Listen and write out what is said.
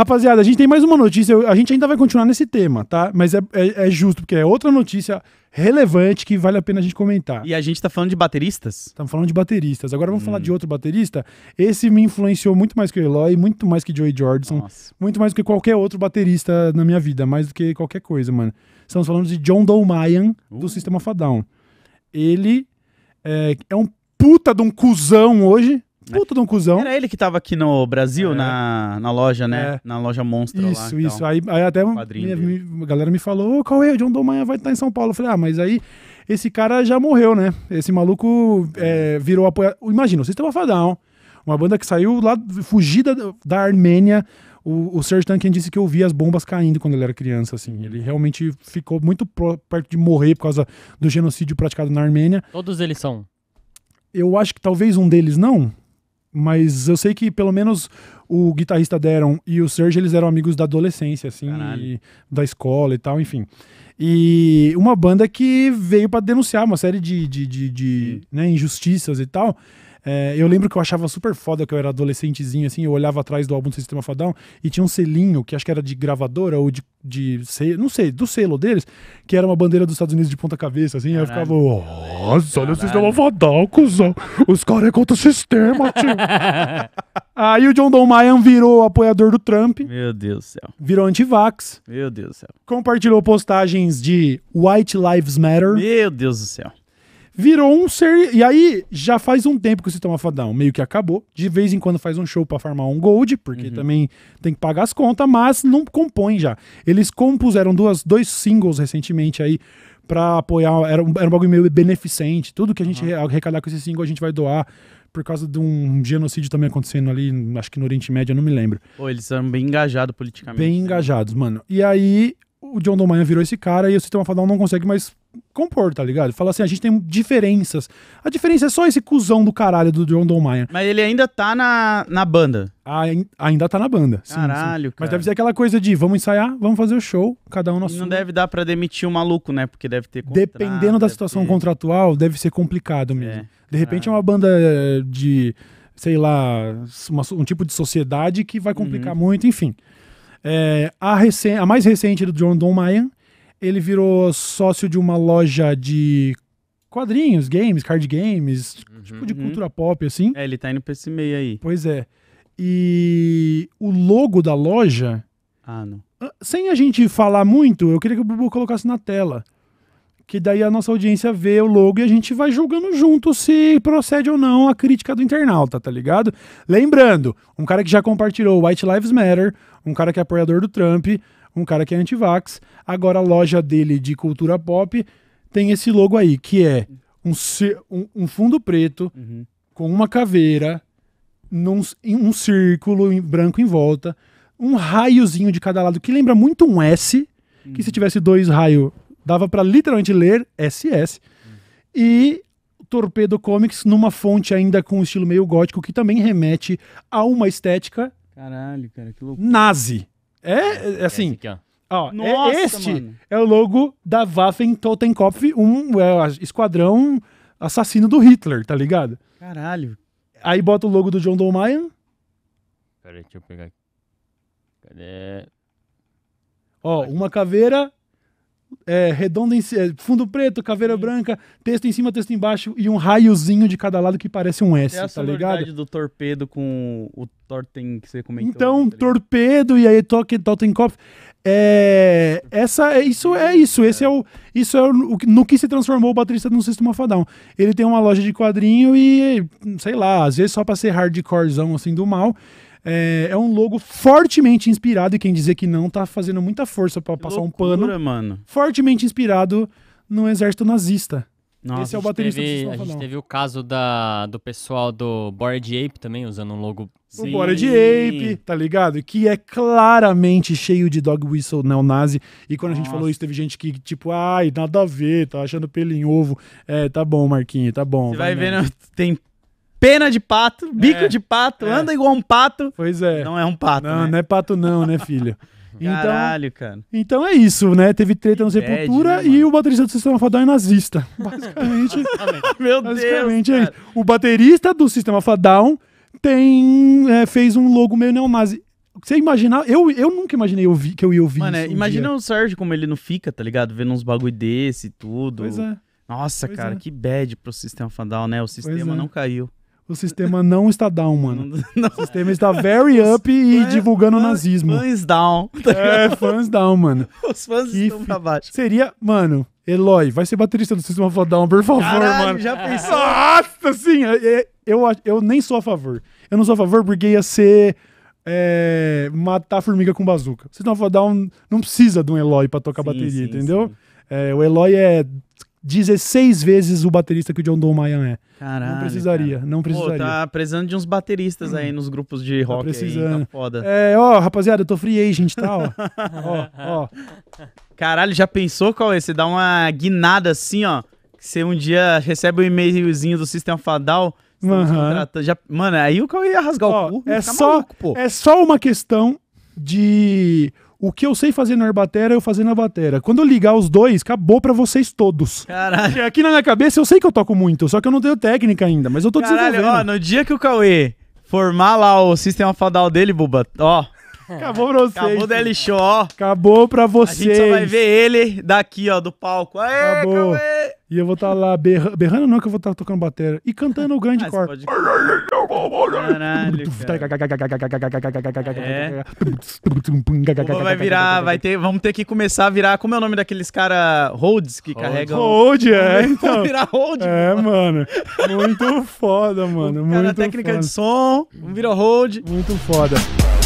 Rapaziada, a gente tem mais uma notícia. A gente ainda vai continuar nesse tema, tá? Mas é, é, é justo, porque é outra notícia relevante que vale a pena a gente comentar. E a gente tá falando de bateristas? Estamos falando de bateristas. Agora vamos hum. falar de hum. outro baterista. Esse me influenciou muito mais que o Eloy, muito mais que o Joey Jordison, Nossa. muito mais do que qualquer outro baterista na minha vida, mais do que qualquer coisa, mano. Estamos falando de John Dolmayan, uh. do Sistema Fadown. Ele é, é um puta de um cuzão hoje, né? Puta de um cuzão. Era ele que tava aqui no Brasil, é. na, na loja, né? É. Na loja Monstro isso, lá, então. Isso, aí, aí, até minha, a galera me falou, qual é? O John Domanha vai estar tá em São Paulo. Eu falei, ah, mas aí esse cara já morreu, né? Esse maluco é, virou apoiador. Imagina, vocês estão Fadão, uma banda que saiu lá, fugida da Armênia, o, o Serge Tankian disse que ouvia as bombas caindo quando ele era criança, assim. Ele realmente ficou muito pro, perto de morrer por causa do genocídio praticado na Armênia. Todos eles são? Eu acho que talvez um deles não. Mas eu sei que pelo menos o guitarrista Deron e o Serge, eles eram amigos da adolescência, assim, e, da escola e tal, enfim. E uma banda que veio para denunciar uma série de, de, de, de né, injustiças e tal. É, eu lembro que eu achava super foda que eu era adolescentezinho, assim, eu olhava atrás do álbum do Sistema Fadão e tinha um selinho, que acho que era de gravadora ou de, de não sei, do selo deles, que era uma bandeira dos Estados Unidos de ponta cabeça, assim, eu ficava... Oh. Nossa, olha o sistema fodão, cuzão. Os caras é contra o sistema, tio. Aí o John Mayan virou apoiador do Trump. Meu Deus do céu. Virou antivax. Meu Deus do céu. Compartilhou postagens de White Lives Matter. Meu Deus do céu. Virou um ser. E aí, já faz um tempo que o sistema fodão meio que acabou. De vez em quando faz um show pra farmar um gold, porque uhum. também tem que pagar as contas, mas não compõe já. Eles compuseram duas, dois singles recentemente aí para apoiar. Era um, era um bagulho meio beneficente. Tudo que a gente uhum. arrecadar com esse single a gente vai doar por causa de um genocídio também acontecendo ali, acho que no Oriente Médio, eu não me lembro. Pô, eles são bem engajados politicamente. Bem né? engajados, mano. E aí o John Domanha virou esse cara e o Sistema Fadal não consegue mais compor, tá ligado? Fala assim, a gente tem diferenças. A diferença é só esse cuzão do caralho do John Dolmayan. Mas ele ainda tá na, na banda. A, ah, ainda tá na banda. caralho, sim. Mas deve ser aquela coisa de vamos ensaiar, vamos fazer o show, cada um nosso. Não deve dar para demitir o maluco, né? Porque deve ter contrato, Dependendo da situação ter... contratual, deve ser complicado mesmo. É, de repente é uma banda eh, de, sei lá, uma, um tipo de sociedade que vai complicar uhum. muito, enfim. É, a, recém, a mais recente do John Don ele virou sócio de uma loja de quadrinhos, games, card games, uhum, tipo de uhum. cultura pop, assim. É, ele tá indo pra esse meio aí. Pois é. E o logo da loja. Ah, não. Ah, sem a gente falar muito, eu queria que o Bubu colocasse na tela. Que daí a nossa audiência vê o logo e a gente vai julgando junto se procede ou não a crítica do internauta, tá ligado? Lembrando, um cara que já compartilhou White Lives Matter, um cara que é apoiador do Trump, um cara que é antivax, agora a loja dele de cultura pop tem esse logo aí, que é um, um, fundo preto uhum. com uma caveira, num, um círculo em, branco em volta, um raiozinho de cada lado, que lembra muito um S, uhum. que se uhum. tivesse dois raios, dava para literalmente ler SS, uhum. e Torpedo Comics numa fonte ainda com um estilo meio gótico, que também remete a uma estética... Caralho, cara, que louco Nazi. É, é, é, é, assim. É aqui, ó. ó Nossa, é, este mano. é o logo da Waffen Totenkopf, um é, esquadrão assassino do Hitler, tá ligado? Caralho. Aí bota o logo do John Dolmayan. Peraí, deixa eu pegar aqui. Cadê? Ó, uma caveira, é, redonda em é, fundo preto, caveira Sim. branca, texto em cima, texto embaixo e um raiozinho de cada lado que parece um S, é a tá ligado? do torpedo com o Thornton que você comentou. Então, né, tá torpedo e aí Totenkopf. É, essa é isso é isso, esse é, o isso é o, no que se transformou o baterista do System of a Down. Ele tem uma loja de quadrinho e sei lá, às vezes só para ser hardcorezão assim do mal. É, é, um logo fortemente inspirado, e quem dizer que não tá fazendo muita força para passar loucura, um pano. Mano. Fortemente inspirado no exército nazista. Nossa, Esse é o baterista teve, A gente teve o caso da, do pessoal do Bored Ape também, usando um logo. O Sim. Bored Ape, tá ligado? Que é claramente cheio de dog whistle neonazi. E quando Nossa. a gente falou isso, teve gente que, tipo, ai, nada a ver, tá achando pelo em ovo. É, tá bom, Marquinhos, tá bom. Você vai, vai vendo, tem pena de pato, bico é, de pato, é. anda igual um pato. Pois é. Não é um pato. Não, né? não é pato, não, né, filho? então, Caralho, cara. Então é isso, né? Teve treta no Sepultura né, e o baterista do Sistema Fadal é nazista. Basicamente. Meu basicamente Deus. É o baterista do Sistema Fadal tem, é, fez um logo meio neonazi. Você imaginar, eu, eu nunca imaginei vi que eu ia ouvir Mano, isso. Um imagina dia. o Sérgio como ele não fica, tá ligado? Vendo uns bagulho desse e tudo. Pois é. Nossa, pois cara, é. que bad pro sistema Fandal, né? O sistema é. não caiu. O sistema não está down, mano. Não. O sistema está very up e fãs, divulgando fãs, nazismo. Fãs down. Tá é, fãs down, mano. Os fãs que estão pra baixo. Seria, mano, Eloy, vai ser baterista do Sistema for Down, por favor, Caralho, mano. já pensou. Nossa, sim, é, é, eu, eu, eu nem sou a favor. Eu não sou a favor porque ia ser é, matar a formiga com bazuca. Sistema for Down não precisa de um Eloy pra tocar sim, bateria, sim, entendeu? Sim. É, o Eloy é 16 vezes o baterista que o John Don Mayan é. Caralho, não precisaria, cara. não precisaria. Pô, tá precisando de uns bateristas aí nos grupos de tá rock tá precisando. Aí, tá foda. É, ó, rapaziada, eu tô free agent, tá, ó. ó, ó. Caralho, já pensou qual é? Você dá uma guinada assim, ó, você um dia recebe um e-mailzinho do Sistema Fadal, uhum. já, mano, aí o Cauê ia rasgar ó, o cu. É só, maluco, é só uma questão de o que eu sei fazer na Arbatera, eu fazer na Batera. Quando eu ligar os dois, acabou para vocês todos. Caralho. Aqui na minha cabeça eu sei que eu toco muito, só que eu não tenho técnica ainda, mas eu tô Caralho, desenvolvendo. Ó, no dia que o Cauê formar lá o sistema fadal dele, Buba, ó, Acabou pra vocês. Acabou o DL Show, ó. Acabou pra vocês. A gente só vai ver ele daqui, ó, do palco. Aê, Acabou. E eu vou estar tá lá berra... berrando, não, que eu vou estar tá tocando bateria. E cantando o grande ah, Pode... Caralho, cara. é. vai virar, é. vai ter, vamos ter que começar a virar, como é o nome daqueles cara Rhodes que Hold. carregam? Rhodes, é. Então, virar Rhodes, É, mano. Muito foda, mano. Muito técnica foda. de som, vira Hold. Muito foda.